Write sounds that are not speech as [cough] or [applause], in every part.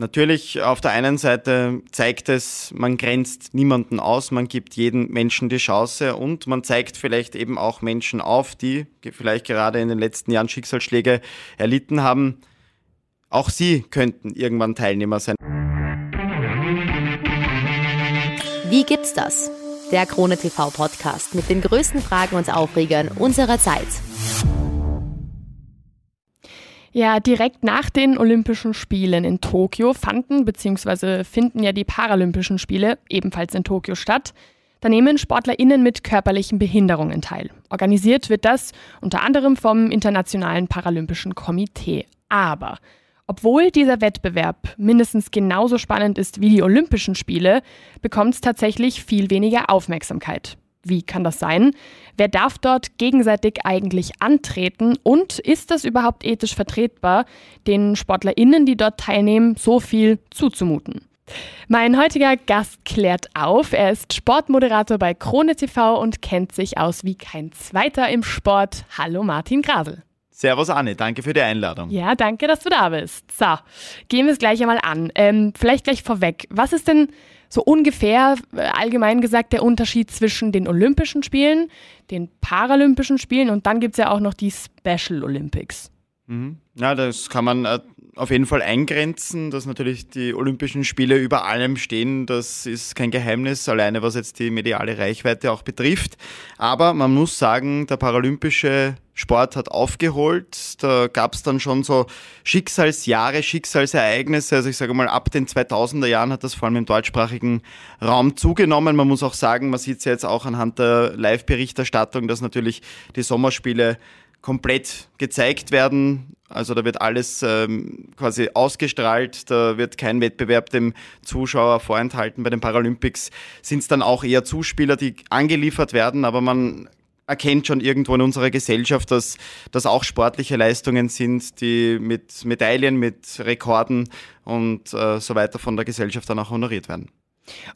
Natürlich, auf der einen Seite zeigt es, man grenzt niemanden aus, man gibt jedem Menschen die Chance und man zeigt vielleicht eben auch Menschen auf, die vielleicht gerade in den letzten Jahren Schicksalsschläge erlitten haben. Auch sie könnten irgendwann Teilnehmer sein. Wie gibt's das? Der Krone TV Podcast mit den größten Fragen und Aufregern unserer Zeit. Ja, direkt nach den Olympischen Spielen in Tokio fanden bzw. finden ja die Paralympischen Spiele ebenfalls in Tokio statt. Da nehmen SportlerInnen mit körperlichen Behinderungen teil. Organisiert wird das unter anderem vom Internationalen Paralympischen Komitee. Aber obwohl dieser Wettbewerb mindestens genauso spannend ist wie die Olympischen Spiele, bekommt es tatsächlich viel weniger Aufmerksamkeit. Wie kann das sein? Wer darf dort gegenseitig eigentlich antreten? Und ist das überhaupt ethisch vertretbar, den SportlerInnen, die dort teilnehmen, so viel zuzumuten? Mein heutiger Gast klärt auf. Er ist Sportmoderator bei Krone TV und kennt sich aus wie kein Zweiter im Sport. Hallo Martin Grasel. Servus Anne, danke für die Einladung. Ja, danke, dass du da bist. So, gehen wir es gleich einmal an. Ähm, vielleicht gleich vorweg. Was ist denn so ungefähr äh, allgemein gesagt der Unterschied zwischen den Olympischen Spielen, den Paralympischen Spielen und dann gibt es ja auch noch die Special Olympics. Mhm. Ja, das kann man äh, auf jeden Fall eingrenzen, dass natürlich die Olympischen Spiele über allem stehen. Das ist kein Geheimnis, alleine was jetzt die mediale Reichweite auch betrifft. Aber man muss sagen, der paralympische Sport hat aufgeholt. Da gab es dann schon so Schicksalsjahre, Schicksalsereignisse. Also ich sage mal, ab den 2000er Jahren hat das vor allem im deutschsprachigen Raum zugenommen. Man muss auch sagen, man sieht es ja jetzt auch anhand der Live-Berichterstattung, dass natürlich die Sommerspiele komplett gezeigt werden. Also da wird alles ähm, quasi ausgestrahlt, da wird kein Wettbewerb dem Zuschauer vorenthalten. Bei den Paralympics sind es dann auch eher Zuspieler, die angeliefert werden, aber man erkennt schon irgendwo in unserer Gesellschaft, dass das auch sportliche Leistungen sind, die mit Medaillen, mit Rekorden und äh, so weiter von der Gesellschaft dann auch honoriert werden.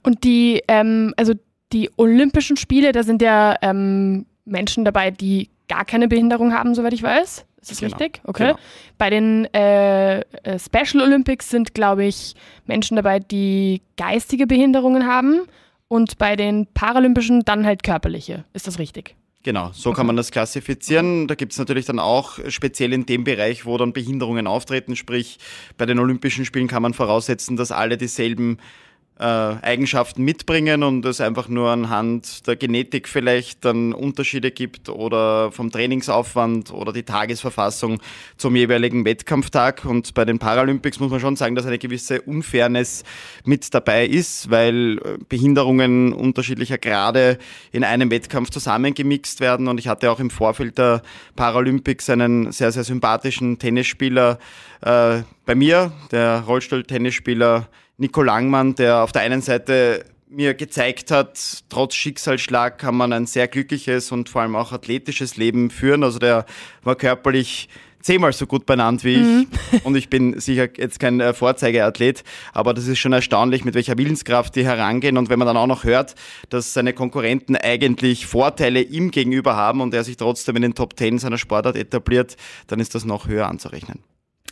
Und die, ähm, also die Olympischen Spiele, da sind ja ähm, Menschen dabei, die gar keine Behinderung haben, soweit ich weiß. Ist das genau. richtig? Okay. Genau. Bei den äh, äh Special Olympics sind, glaube ich, Menschen dabei, die geistige Behinderungen haben und bei den Paralympischen dann halt körperliche. Ist das richtig? Genau, so kann man das klassifizieren. Da gibt es natürlich dann auch äh, speziell in dem Bereich, wo dann Behinderungen auftreten, sprich bei den Olympischen Spielen kann man voraussetzen, dass alle dieselben äh, Eigenschaften mitbringen und es einfach nur anhand der Genetik vielleicht dann Unterschiede gibt oder vom Trainingsaufwand oder die Tagesverfassung zum jeweiligen Wettkampftag. Und bei den Paralympics muss man schon sagen, dass eine gewisse Unfairness mit dabei ist, weil äh, Behinderungen unterschiedlicher Grade in einem Wettkampf zusammengemixt werden. Und ich hatte auch im Vorfeld der Paralympics einen sehr, sehr sympathischen Tennisspieler äh, bei mir, der Rollstuhl-Tennisspieler Nico Langmann, der auf der einen Seite mir gezeigt hat, trotz Schicksalsschlag kann man ein sehr glückliches und vor allem auch athletisches Leben führen. Also der war körperlich zehnmal so gut benannt wie mhm. ich. Und ich bin sicher jetzt kein äh, Vorzeigeathlet, aber das ist schon erstaunlich, mit welcher Willenskraft die herangehen. Und wenn man dann auch noch hört, dass seine Konkurrenten eigentlich Vorteile ihm gegenüber haben und er sich trotzdem in den Top Ten seiner Sportart etabliert, dann ist das noch höher anzurechnen.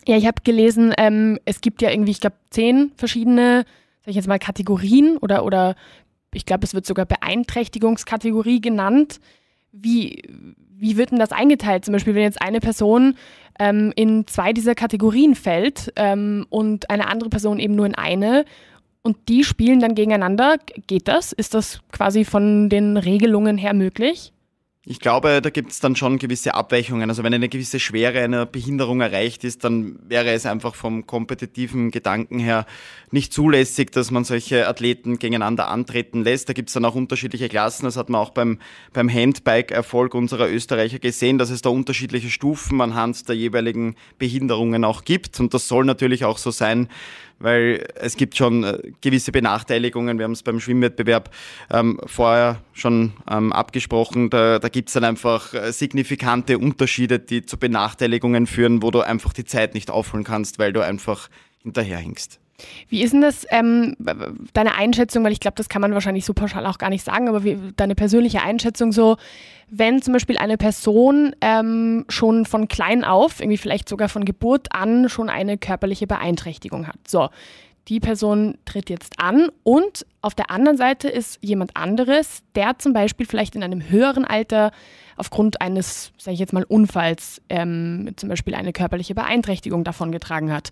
Ja, ich habe gelesen, ähm, es gibt ja irgendwie, ich glaube, zehn verschiedene, sag ich jetzt mal, Kategorien oder, oder ich glaube, es wird sogar Beeinträchtigungskategorie genannt. Wie, wie wird denn das eingeteilt? Zum Beispiel, wenn jetzt eine Person ähm, in zwei dieser Kategorien fällt ähm, und eine andere Person eben nur in eine und die spielen dann gegeneinander, geht das? Ist das quasi von den Regelungen her möglich? Ich glaube, da gibt es dann schon gewisse Abweichungen. Also wenn eine gewisse Schwere einer Behinderung erreicht ist, dann wäre es einfach vom kompetitiven Gedanken her nicht zulässig, dass man solche Athleten gegeneinander antreten lässt. Da gibt es dann auch unterschiedliche Klassen. Das hat man auch beim, beim Handbike-Erfolg unserer Österreicher gesehen, dass es da unterschiedliche Stufen anhand der jeweiligen Behinderungen auch gibt. Und das soll natürlich auch so sein, weil es gibt schon äh, gewisse Benachteiligungen. Wir haben es beim Schwimmwettbewerb ähm, vorher schon ähm, abgesprochen. Da, da gibt es dann einfach äh, signifikante Unterschiede, die zu Benachteiligungen führen, wo du einfach die Zeit nicht aufholen kannst, weil du einfach hinterherhinkst. Wie ist denn das, ähm, deine Einschätzung, weil ich glaube, das kann man wahrscheinlich so pauschal auch gar nicht sagen, aber wie, deine persönliche Einschätzung so, wenn zum Beispiel eine Person ähm, schon von klein auf, irgendwie vielleicht sogar von Geburt an, schon eine körperliche Beeinträchtigung hat. So, die Person tritt jetzt an und auf der anderen Seite ist jemand anderes, der zum Beispiel vielleicht in einem höheren Alter aufgrund eines, sage ich jetzt mal, Unfalls ähm, zum Beispiel eine körperliche Beeinträchtigung davongetragen hat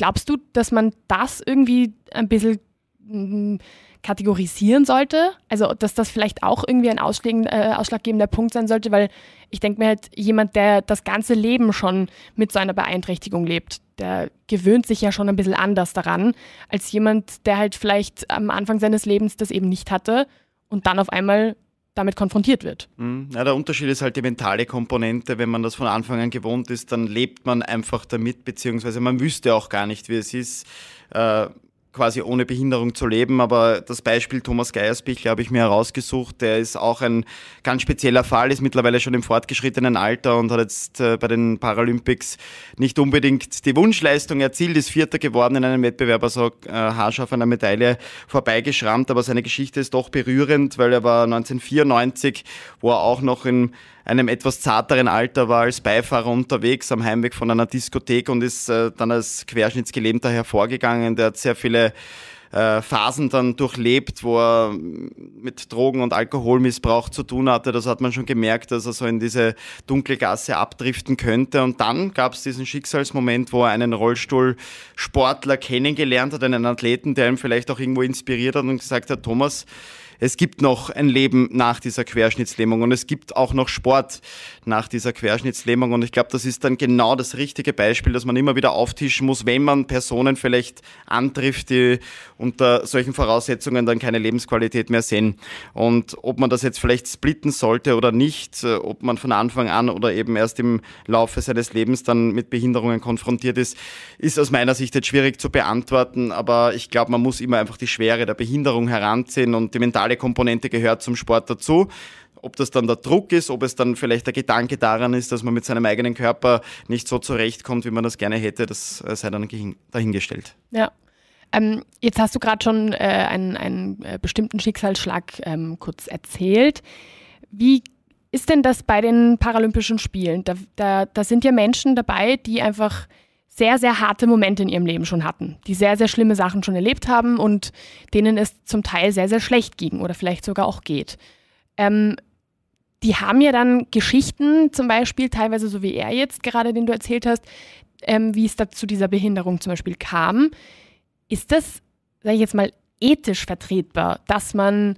glaubst du, dass man das irgendwie ein bisschen mm, kategorisieren sollte? Also, dass das vielleicht auch irgendwie ein äh, ausschlaggebender Punkt sein sollte, weil ich denke mir halt, jemand, der das ganze Leben schon mit so einer Beeinträchtigung lebt, der gewöhnt sich ja schon ein bisschen anders daran, als jemand, der halt vielleicht am Anfang seines Lebens das eben nicht hatte und dann auf einmal damit konfrontiert wird. Mhm. Ja, der Unterschied ist halt die mentale Komponente. Wenn man das von Anfang an gewohnt ist, dann lebt man einfach damit, beziehungsweise man wüsste auch gar nicht, wie es ist. Äh, quasi ohne Behinderung zu leben. Aber das Beispiel Thomas Geiersbichler habe ich mir herausgesucht. Der ist auch ein ganz spezieller Fall, ist mittlerweile schon im fortgeschrittenen Alter und hat jetzt äh, bei den Paralympics nicht unbedingt die Wunschleistung erzielt, ist Vierter geworden in einem Wettbewerb, also äh, haarscharf an der Medaille vorbeigeschrammt. Aber seine Geschichte ist doch berührend, weil er war 1994, wo er auch noch in einem etwas zarteren Alter war als Beifahrer unterwegs am Heimweg von einer Diskothek und ist äh, dann als querschnittsgelähmter hervorgegangen. Der hat sehr viele viele äh, Phasen dann durchlebt, wo er mit Drogen- und Alkoholmissbrauch zu tun hatte. Das hat man schon gemerkt, dass er so in diese dunkle Gasse abdriften könnte. Und dann gab es diesen Schicksalsmoment, wo er einen Rollstuhlsportler kennengelernt hat, einen Athleten, der ihn vielleicht auch irgendwo inspiriert hat und gesagt hat, Thomas, es gibt noch ein Leben nach dieser Querschnittslähmung und es gibt auch noch Sport nach dieser Querschnittslähmung. Und ich glaube, das ist dann genau das richtige Beispiel, dass man immer wieder auftischen muss, wenn man Personen vielleicht antrifft, die unter solchen Voraussetzungen dann keine Lebensqualität mehr sehen. Und ob man das jetzt vielleicht splitten sollte oder nicht, äh, ob man von Anfang an oder eben erst im Laufe seines Lebens dann mit Behinderungen konfrontiert ist, ist aus meiner Sicht jetzt schwierig zu beantworten. Aber ich glaube, man muss immer einfach die Schwere der Behinderung heranziehen und die mentale mentale Komponente gehört zum Sport dazu ob das dann der Druck ist, ob es dann vielleicht der Gedanke daran ist, dass man mit seinem eigenen Körper nicht so zurechtkommt, wie man das gerne hätte, das äh, sei dann dahingestellt. Ja. Ähm, jetzt hast du gerade schon äh, einen, einen, äh, bestimmten Schicksalsschlag ähm, kurz erzählt. Wie ist denn das bei den Paralympischen Spielen? Da, da, da sind ja Menschen dabei, die einfach sehr, sehr harte Momente in ihrem Leben schon hatten, die sehr, sehr schlimme Sachen schon erlebt haben und denen es zum Teil sehr, sehr schlecht ging oder vielleicht sogar auch geht. Ähm, die haben ja dann Geschichten, zum Beispiel teilweise so wie er jetzt gerade, den du erzählt hast, ähm, wie es da zu dieser Behinderung zum Beispiel kam. Ist das, sage ich jetzt mal, ethisch vertretbar, dass man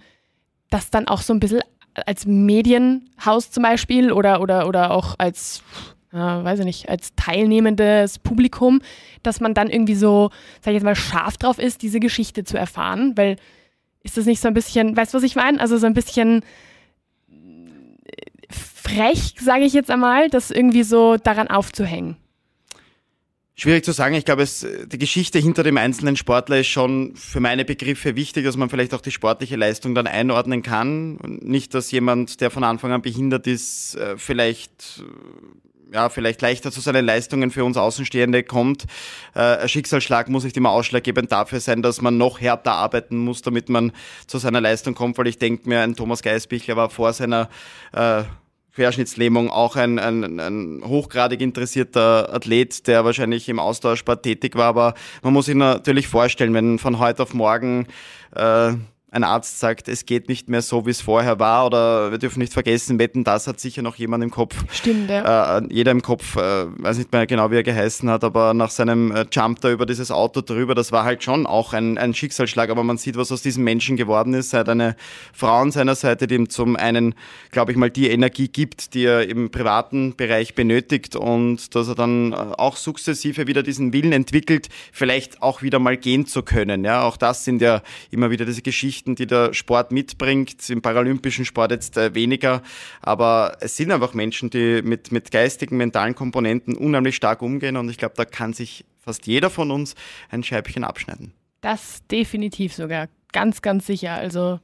das dann auch so ein bisschen als Medienhaus zum Beispiel oder, oder, oder auch als äh, weiß ich nicht, als teilnehmendes Publikum, dass man dann irgendwie so, sag ich jetzt mal, scharf drauf ist, diese Geschichte zu erfahren, weil ist das nicht so ein bisschen, weißt du, was ich meine? Also so ein bisschen äh, frech, sage ich jetzt einmal, das irgendwie so daran aufzuhängen. Schwierig zu sagen. Ich glaube, es, die Geschichte hinter dem einzelnen Sportler ist schon für meine Begriffe wichtig, dass man vielleicht auch die sportliche Leistung dann einordnen kann. nicht, dass jemand, der von Anfang an behindert ist, äh, vielleicht äh, ja, vielleicht leichter zu seinen Leistungen für uns Außenstehende kommt. Äh, Schicksalsschlag muss nicht immer ausschlaggebend dafür sein, dass man noch härter arbeiten muss, damit man zu seiner Leistung kommt, weil ich denke mir, ein Thomas Geisbichler war vor seiner äh, Querschnittslähmung auch ein, ein, ein hochgradig interessierter Athlet, der wahrscheinlich im Ausdauersport tätig war. Aber man muss sich natürlich vorstellen, wenn von heute auf morgen äh, ein Arzt sagt, es geht nicht mehr so, wie es vorher war, oder wir dürfen nicht vergessen, Wetten, das hat sicher noch jemand im Kopf. Stimmt, ja. Äh, äh jeder im Kopf, äh, weiß nicht mehr genau, wie er geheißen hat, aber nach seinem äh, Jump da über dieses Auto drüber, das war halt schon auch ein, ein Schicksalsschlag, aber man sieht, was aus diesem Menschen geworden ist. Er hat eine Frau an seiner Seite, die ihm zum einen, glaube ich mal, die Energie gibt, die er im privaten Bereich benötigt und dass er dann äh, auch sukzessive wieder diesen Willen entwickelt, vielleicht auch wieder mal gehen zu können. Ja, auch das sind ja immer wieder diese Geschichten, Geschichten, die der Sport mitbringt. Im paralympischen Sport jetzt äh, weniger, aber es sind einfach Menschen, die mit, mit geistigen, mentalen Komponenten unheimlich stark umgehen und ich glaube, da kann sich fast jeder von uns ein Scheibchen abschneiden. Das definitiv sogar, ganz, ganz sicher. Also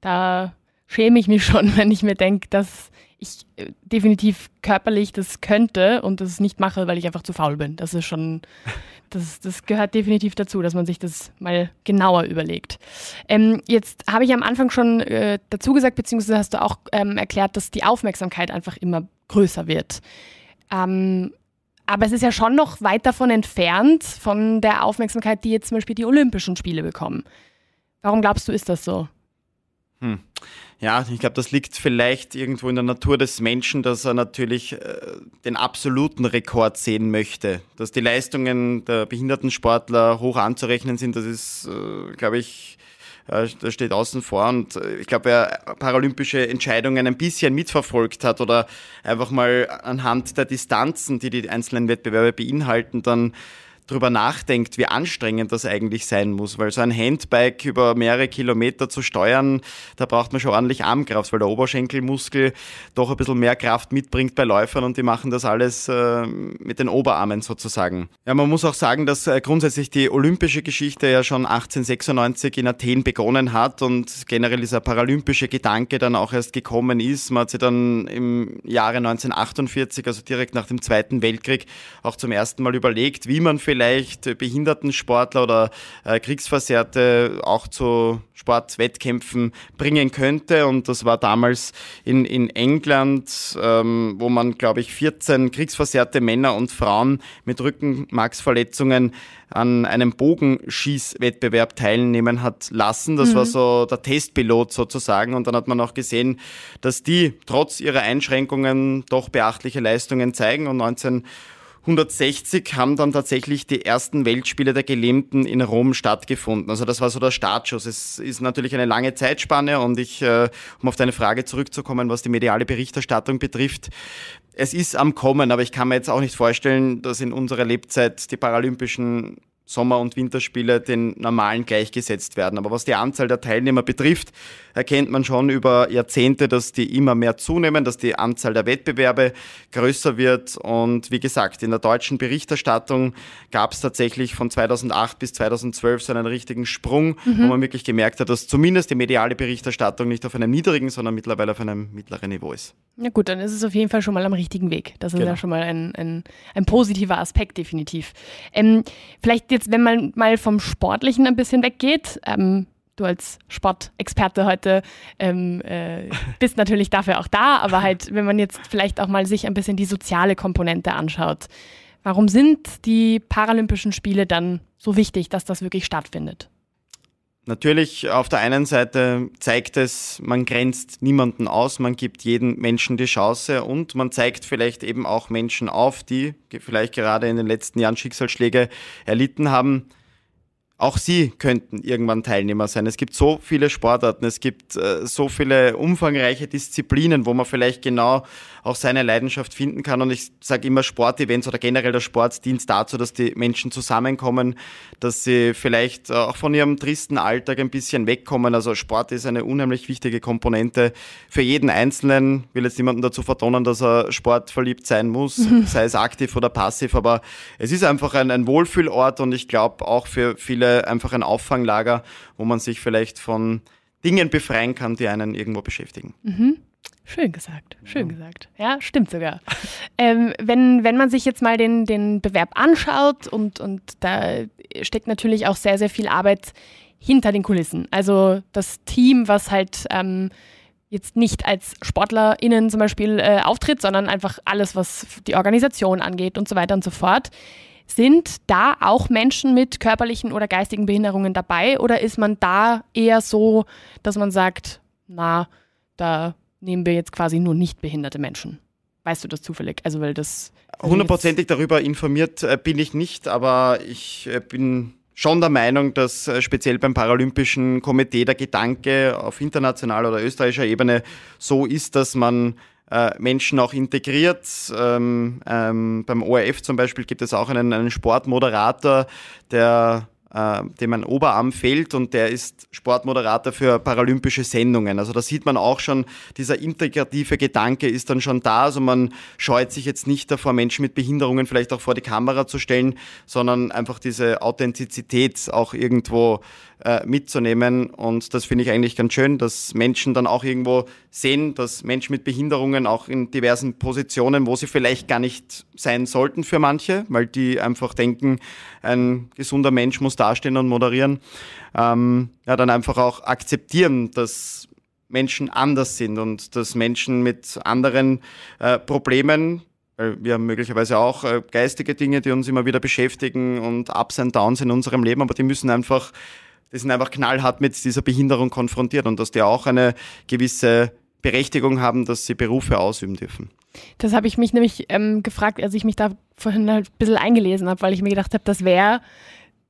da schäme ich mich [laughs] schon, wenn ich mir denke, dass ich äh, definitiv körperlich das könnte und das nicht mache, weil ich einfach zu faul bin. Das ist schon, [laughs] das, das gehört definitiv dazu, dass man sich das mal genauer überlegt. Ähm, jetzt habe ich am Anfang schon äh, dazu gesagt, beziehungsweise hast du auch ähm, erklärt, dass die Aufmerksamkeit einfach immer größer wird. Ähm, aber es ist ja schon noch weit davon entfernt, von der Aufmerksamkeit, die jetzt zum Beispiel die Olympischen Spiele bekommen. Warum glaubst du, ist das so? Hm. Ja, ich glaube, das liegt vielleicht irgendwo in der Natur des Menschen, dass er natürlich äh, den absoluten Rekord sehen möchte. Dass die Leistungen der Behindertensportler hoch anzurechnen sind, das ist, äh, glaube ich, äh, das steht außen vor. Und äh, ich glaube, wer paralympische Entscheidungen ein bisschen mitverfolgt hat oder einfach mal anhand der Distanzen, die die einzelnen Wettbewerbe beinhalten, dann drüber nachdenkt, wie anstrengend das eigentlich sein muss, weil so ein Handbike über mehrere Kilometer zu steuern, da braucht man schon ordentlich Armkraft, weil der Oberschenkelmuskel doch ein bisschen mehr Kraft mitbringt bei Läufern und die machen das alles äh, mit den Oberarmen sozusagen. Ja, man muss auch sagen, dass äh, grundsätzlich die olympische Geschichte ja schon 1896 in Athen begonnen hat und generell dieser paralympische Gedanke dann auch erst gekommen ist. Man hat sie dann im Jahre 1948, also direkt nach dem Zweiten Weltkrieg, auch zum ersten Mal überlegt, wie man vielleicht vielleicht Behindertensportler oder äh, Kriegsversehrte auch zu Sportwettkämpfen bringen könnte. Und das war damals in, in England, ähm, wo man, glaube ich, 14 kriegsversehrte Männer und Frauen mit Rückenmarksverletzungen an einem Bogenschießwettbewerb teilnehmen hat lassen. Das mhm. war so der Testpilot sozusagen. Und dann hat man auch gesehen, dass die trotz ihrer Einschränkungen doch beachtliche Leistungen zeigen. Und 19 160 haben dann tatsächlich die ersten Weltspiele der Gelähmten in Rom stattgefunden. Also das war so der Startschuss. Es ist natürlich eine lange Zeitspanne und ich, äh, um auf deine Frage zurückzukommen, was die mediale Berichterstattung betrifft, es ist am Kommen, aber ich kann mir jetzt auch nicht vorstellen, dass in unserer Lebzeit die Paralympischen Sommer- und Winterspiele den normalen gleichgesetzt werden. Aber was die Anzahl der Teilnehmer betrifft, erkennt man schon über Jahrzehnte, dass die immer mehr zunehmen, dass die Anzahl der Wettbewerbe größer wird. Und wie gesagt, in der deutschen Berichterstattung gab es tatsächlich von 2008 bis 2012 so einen richtigen Sprung, mhm. wo man wirklich gemerkt hat, dass zumindest die mediale Berichterstattung nicht auf einem niedrigen, sondern mittlerweile auf einem mittleren Niveau ist. Na gut, dann ist es auf jeden Fall schon mal am richtigen Weg. Das ist genau. ja schon mal ein, ein, ein positiver Aspekt definitiv. Ähm, vielleicht jetzt, wenn man mal vom Sportlichen ein bisschen weggeht, ähm, du als Sportexperte heute ähm, äh, bist natürlich dafür auch da, aber halt, wenn man jetzt vielleicht auch mal sich ein bisschen die soziale Komponente anschaut, warum sind die Paralympischen Spiele dann so wichtig, dass das wirklich stattfindet? Natürlich, auf der einen Seite zeigt es, man grenzt niemanden aus, man gibt jedem Menschen die Chance und man zeigt vielleicht eben auch Menschen auf, die vielleicht gerade in den letzten Jahren Schicksalsschläge erlitten haben, auch sie könnten irgendwann Teilnehmer sein. Es gibt so viele Sportarten, es gibt äh, so viele umfangreiche Disziplinen, wo man vielleicht genau auch seine Leidenschaft finden kann. Und ich sage immer, Sportevents oder generell der Sport dient dazu, dass die Menschen zusammenkommen, dass sie vielleicht äh, auch von ihrem tristen Alltag ein bisschen wegkommen. Also Sport ist eine unheimlich wichtige Komponente für jeden Einzelnen. Ich will jetzt niemanden dazu vertonen, dass er sportverliebt sein muss, mhm. [laughs] sei es aktiv oder passiv, aber es ist einfach ein, ein Wohlfühlort und ich glaube auch für viele einfach ein Auffanglager, wo man sich vielleicht von Dingen befreien kann, die einen irgendwo beschäftigen. Mhm. Schön gesagt, schön ja. gesagt. Ja, stimmt sogar. ähm, wenn, wenn man sich jetzt mal den, den Bewerb anschaut und, und da steckt natürlich auch sehr, sehr viel Arbeit hinter den Kulissen. Also das Team, was halt ähm, jetzt nicht als SportlerInnen zum Beispiel äh, auftritt, sondern einfach alles, was die Organisation angeht und so weiter und so fort. Sind da auch Menschen mit körperlichen oder geistigen Behinderungen dabei oder ist man da eher so, dass man sagt, na, da nehmen wir jetzt quasi nur nicht behinderte Menschen? Weißt du das zufällig? Also, weil das. Also Hundertprozentig darüber informiert äh, bin ich nicht, aber ich äh, bin schon der Meinung, dass äh, speziell beim Paralympischen Komitee der Gedanke auf internationaler oder österreichischer Ebene so ist, dass man äh, Menschen auch integriert. Ähm, ähm, beim ORF zum Beispiel gibt es auch einen, einen Sportmoderator, der ähm, dem ein Oberarm fehlt und der ist Sportmoderator für paralympische Sendungen. Also da sieht man auch schon, dieser integrative Gedanke ist dann schon da. Also man scheut sich jetzt nicht davor, Menschen mit Behinderungen vielleicht auch vor die Kamera zu stellen, sondern einfach diese Authentizität auch irgendwo äh, mitzunehmen. Und das finde ich eigentlich ganz schön, dass Menschen dann auch irgendwo sehen, dass Menschen mit Behinderungen auch in diversen Positionen, wo sie vielleicht gar nicht sein sollten für manche, weil die einfach denken, ein gesunder Mensch muss dastehen und moderieren, ähm, ja, dann einfach auch akzeptieren, dass Menschen anders sind und dass Menschen mit anderen äh, Problemen, weil wir haben möglicherweise auch äh, geistige Dinge, die uns immer wieder beschäftigen und Ups und Downs in unserem Leben, aber die müssen einfach, die sind einfach knallhart mit dieser Behinderung konfrontiert und dass die auch eine gewisse Berechtigung haben, dass sie Berufe ausüben dürfen. Das habe ich mich nämlich ähm, gefragt, als ich mich da vorhin halt ein bisschen eingelesen habe, weil ich mir gedacht habe, das wäre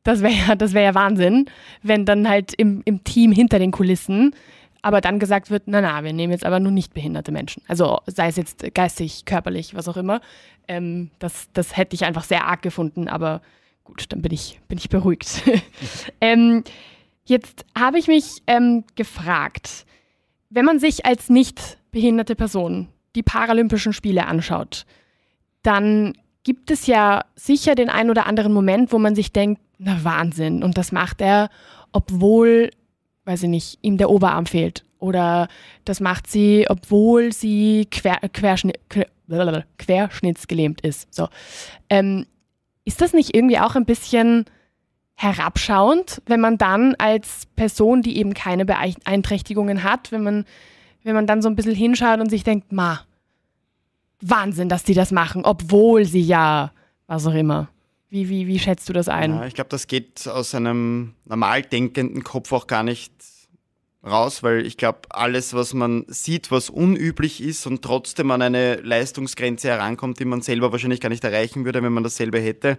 das wäre ja, das wär ja Wahnsinn, wenn dann halt im, im Team hinter den Kulissen aber dann gesagt wird, na na, wir nehmen jetzt aber nur nicht behinderte Menschen. Also sei es jetzt geistig, körperlich, was auch immer. Ähm, das, das hätte ich einfach sehr arg gefunden, aber gut, dann bin ich, bin ich beruhigt. [laughs] ähm, jetzt habe ich mich ähm, gefragt, wenn man sich als nicht behinderte Person die Paralympischen Spiele anschaut, dann gibt es ja sicher den einen oder anderen Moment, wo man sich denkt, na Wahnsinn. Und das macht er, obwohl, weiß ich nicht, ihm der Oberarm fehlt. Oder das macht sie, obwohl sie quer, querschnitt, quer, querschnittsgelähmt ist. So. Ähm, ist das nicht irgendwie auch ein bisschen herabschauend, wenn man dann als Person, die eben keine Beeinträchtigungen hat, wenn man, wenn man dann so ein bisschen hinschaut und sich denkt, ma, Wahnsinn, dass die das machen, obwohl sie ja was auch immer. Wie, wie, wie schätzt du das ein? Ja, ich glaube, das geht aus einem normal denkenden Kopf auch gar nicht raus, weil ich glaube, alles, was man sieht, was unüblich ist und trotzdem an eine Leistungsgrenze herankommt, die man selber wahrscheinlich gar nicht erreichen würde, wenn man dasselbe hätte,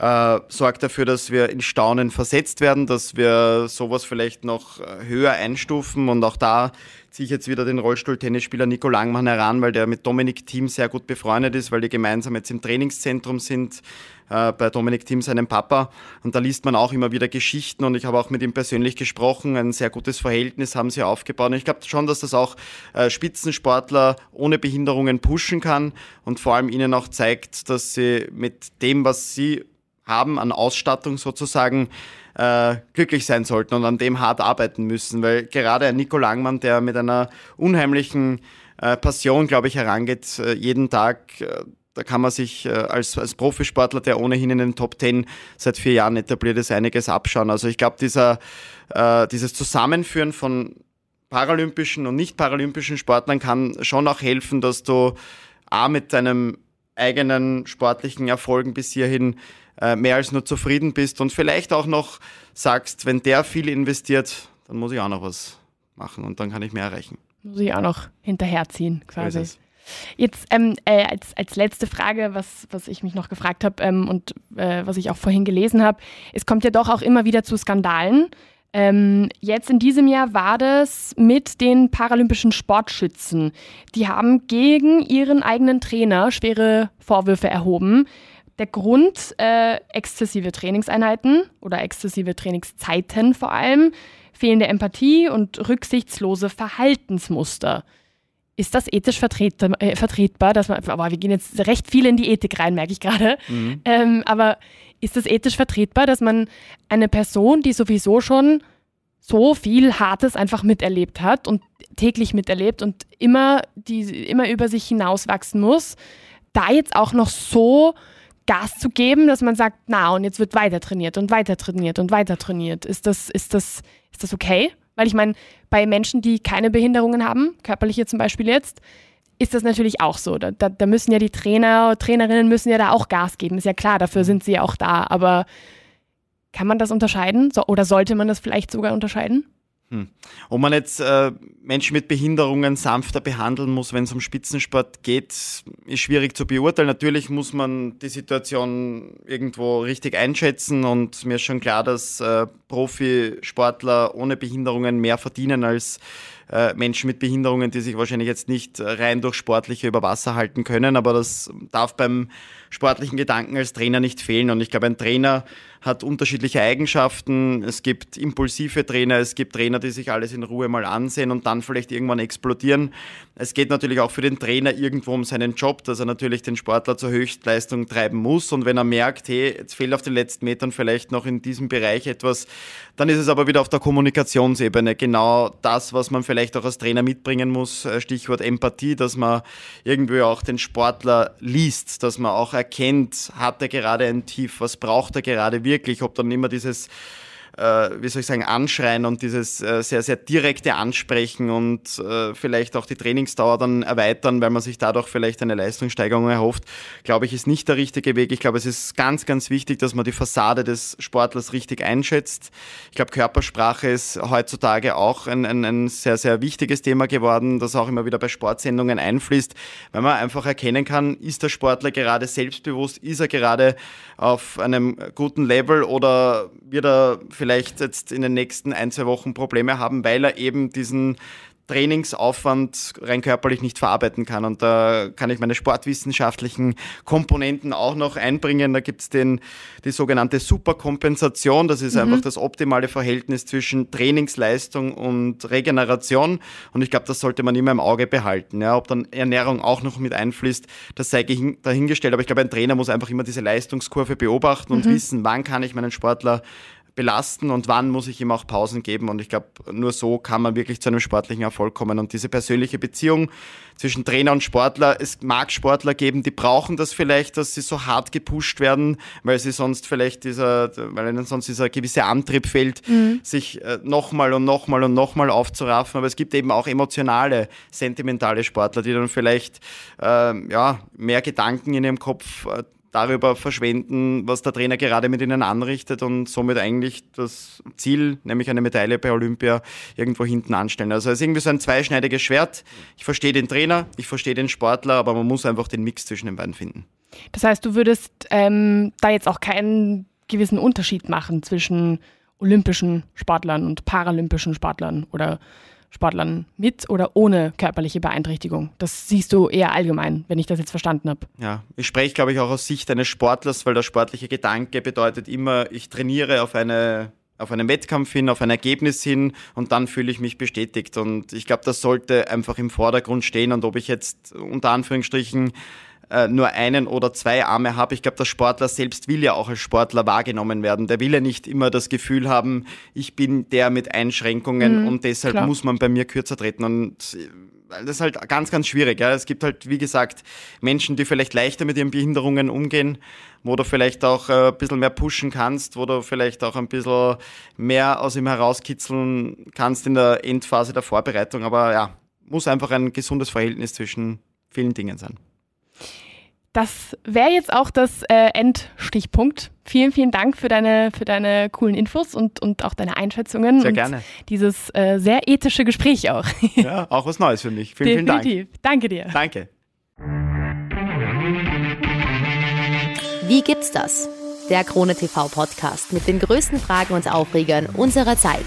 äh, sorgt dafür, dass wir in Staunen versetzt werden, dass wir sowas vielleicht noch äh, höher einstufen. Und auch da ziehe ich jetzt wieder den Rollstuhl-Tennisspieler Nico Langmann heran, weil der mit Dominik Thiem sehr gut befreundet ist, weil die gemeinsam jetzt im Trainingszentrum sind. Äh, bei Dominik Thiem, seinem Papa. Und da liest man auch immer wieder Geschichten und ich habe auch mit ihm persönlich gesprochen. Ein sehr gutes Verhältnis haben sie aufgebaut. Und ich glaube schon, dass das auch äh, Spitzensportler ohne Behinderungen pushen kann und vor allem ihnen auch zeigt, dass sie mit dem, was sie haben an Ausstattung sozusagen, äh, glücklich sein sollten und an dem hart arbeiten müssen. Weil gerade ein Nico Langmann, der mit einer unheimlichen Passion, glaube ich, herangeht, jeden Tag da kann man sich äh, als, als Profisportler, der ohnehin in den Top Ten seit vier Jahren etabliert ist, einiges abschauen. Also ich glaube, dieser, äh, dieses Zusammenführen von paralympischen und nicht paralympischen Sportlern kann schon auch helfen, dass du A mit deinem eigenen sportlichen Erfolgen bis hierhin äh, mehr als nur zufrieden bist und vielleicht auch noch sagst, wenn der viel investiert, dann muss ich auch noch was machen und dann kann ich mehr erreichen. Muss ich auch noch hinterherziehen quasi. So Jetzt ähm, äh, als, als letzte Frage, was, was ich mich noch gefragt habe ähm, und äh, was ich auch vorhin gelesen habe, es kommt ja doch auch immer wieder zu Skandalen. Ähm, jetzt in diesem Jahr war das mit den paralympischen Sportschützen. Die haben gegen ihren eigenen Trainer schwere Vorwürfe erhoben. Der Grund, äh, exzessive Trainingseinheiten oder exzessive Trainingszeiten vor allem, fehlende Empathie und rücksichtslose Verhaltensmuster. Ist das ethisch vertretbar, äh, vertretbar dass man, wow, wir gehen jetzt recht viel in die Ethik rein, merke ich gerade. Mhm. Ähm, aber ist das ethisch vertretbar, dass man eine Person, die sowieso schon so viel Hartes einfach miterlebt hat und täglich miterlebt und immer, die, immer über sich hinauswachsen muss, da jetzt auch noch so Gas zu geben, dass man sagt, na, und jetzt wird weiter trainiert und weiter trainiert und weiter trainiert. Ist das, ist das, ist das okay? Weil ich meine, bei Menschen, die keine Behinderungen haben, körperliche zum Beispiel jetzt, ist das natürlich auch so. Da, da, da müssen ja die Trainer, Trainerinnen müssen ja da auch Gas geben. Ist ja klar, dafür mhm. sind sie ja auch da. Aber kann man das unterscheiden? So, oder sollte man das vielleicht sogar unterscheiden? Hm. Ob man jetzt äh, Menschen mit Behinderungen sanfter behandeln muss, wenn es um Spitzensport geht, ist schwierig zu beurteilen. Natürlich muss man die Situation irgendwo richtig einschätzen und mir ist schon klar, dass äh, Profisportler ohne Behinderungen mehr verdienen als äh, Menschen mit Behinderungen, die sich wahrscheinlich jetzt nicht rein durch sportliche über Wasser halten können. Aber das darf beim sportlichen Gedanken als Trainer nicht fehlen. Und ich glaube, ein Trainer hat unterschiedliche Eigenschaften. Es gibt impulsive Trainer, es gibt Trainer, die sich alles in Ruhe mal ansehen und dann vielleicht irgendwann explodieren. Es geht natürlich auch für den Trainer irgendwo um seinen Job, dass er natürlich den Sportler zur Höchstleistung treiben muss. Und wenn er merkt, hey, jetzt fehlt auf den letzten Metern vielleicht noch in diesem Bereich etwas, dann ist es aber wieder auf der Kommunikationsebene genau das, was man vielleicht auch als Trainer mitbringen muss. Äh, Stichwort Empathie, dass man irgendwie auch den Sportler liest, dass man auch erkennt, hat er gerade ein Tief, was braucht er gerade, wie wirklich, ob dann immer dieses äh, wie soll ich sagen, Anschreien und dieses äh, sehr, sehr direkte Ansprechen und äh, vielleicht auch die Trainingsdauer dann erweitern, weil man sich dadurch vielleicht eine Leistungssteigerung erhofft, glaube ich, ist nicht der richtige Weg. Ich glaube, es ist ganz, ganz wichtig, dass man die Fassade des Sportlers richtig einschätzt. Ich glaube, Körpersprache ist heutzutage auch ein, ein, ein sehr, sehr wichtiges Thema geworden, das auch immer wieder bei Sportsendungen einfließt, weil man einfach erkennen kann, ist der Sportler gerade selbstbewusst, ist er gerade auf einem guten Level oder wird er vielleicht vielleicht jetzt in den nächsten ein, zwei Wochen Probleme haben, weil er eben diesen Trainingsaufwand rein körperlich nicht verarbeiten kann. Und da kann ich meine sportwissenschaftlichen Komponenten auch noch einbringen. Da gibt es die sogenannte Superkompensation. Das ist mhm. einfach das optimale Verhältnis zwischen Trainingsleistung und Regeneration. Und ich glaube, das sollte man immer im Auge behalten. Ja, ob dann Ernährung auch noch mit einfließt, das sei ich dahingestellt. Aber ich glaube, ein Trainer muss einfach immer diese Leistungskurve beobachten und mhm. wissen, wann kann ich meinen Sportler belasten und wann muss ich ihm auch Pausen geben. Und ich glaube, nur so kann man wirklich zu einem sportlichen Erfolg kommen. Und diese persönliche Beziehung zwischen Trainer und Sportler, es mag Sportler geben, die brauchen das vielleicht, dass sie so hart gepusht werden, weil sie sonst vielleicht dieser, weil ihnen sonst dieser gewisse Antrieb fehlt, mhm. sich äh, nochmal und nochmal und nochmal aufzuraffen. Aber es gibt eben auch emotionale, sentimentale Sportler, die dann vielleicht äh, ja, mehr Gedanken in ihrem Kopf äh, darüber verschwenden, was der Trainer gerade mit ihnen anrichtet und somit eigentlich das Ziel, nämlich eine Medaille bei Olympia, irgendwo hinten anstellen. Also es ist irgendwie so ein zweischneidiges Schwert. Ich verstehe den Trainer, ich verstehe den Sportler, aber man muss einfach den Mix zwischen den beiden finden. Das heißt, du würdest ähm, da jetzt auch keinen gewissen Unterschied machen zwischen olympischen Sportlern und paralympischen Sportlern oder Sportlern mit oder ohne körperliche Beeinträchtigung. Das siehst du eher allgemein, wenn ich das jetzt verstanden habe. Ja, ich spreche, glaube ich, auch aus Sicht eines Sportlers, weil der sportliche Gedanke bedeutet immer, ich trainiere auf eine auf einen Wettkampf hin, auf ein Ergebnis hin und dann fühle ich mich bestätigt. Und ich glaube, das sollte einfach im Vordergrund stehen. Und ob ich jetzt unter Anführungsstrichen äh, nur einen oder zwei Arme habe. Ich glaube, der Sportler selbst will ja auch als Sportler wahrgenommen werden. Der will ja nicht immer das Gefühl haben, ich bin der mit Einschränkungen mhm, und deshalb klar. muss man bei mir kürzer treten. Und äh, das ist halt ganz, ganz schwierig. Ja. Es gibt halt, wie gesagt, Menschen, die vielleicht leichter mit ihren Behinderungen umgehen, wo du vielleicht auch äh, ein bisschen mehr pushen kannst, wo du vielleicht auch ein bisschen mehr aus ihm herauskitzeln kannst in der Endphase der Vorbereitung. Aber ja, muss einfach ein gesundes Verhältnis zwischen vielen Dingen sein das wäre jetzt auch das äh, Endstichpunkt. Vielen, vielen Dank für deine, für deine coolen Infos und, und auch deine Einschätzungen. Sehr gerne. Dieses äh, sehr ethische Gespräch auch. [laughs] ja, auch was Neues für mich. Vielen, Definitiv. vielen Dank. Definitiv. Danke dir. Danke. Wie gibt's das? Der Krone TV Podcast mit den größten Fragen und Aufregern unserer Zeit.